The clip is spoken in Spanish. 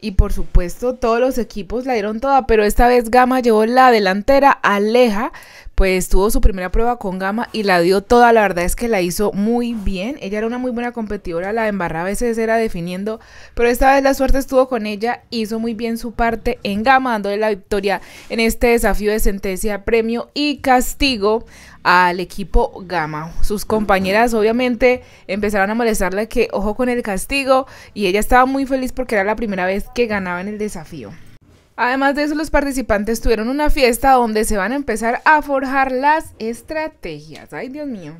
Y por supuesto, todos los equipos la dieron toda, pero esta vez Gama llevó la delantera, aleja pues tuvo su primera prueba con Gama y la dio toda, la verdad es que la hizo muy bien, ella era una muy buena competidora, la embarraba a veces era definiendo, pero esta vez la suerte estuvo con ella, hizo muy bien su parte en Gama, dándole la victoria en este desafío de sentencia, premio y castigo al equipo Gama. Sus compañeras obviamente empezaron a molestarle, que ojo con el castigo y ella estaba muy feliz porque era la primera vez que ganaba en el desafío. Además de eso, los participantes tuvieron una fiesta donde se van a empezar a forjar las estrategias. Ay, Dios mío.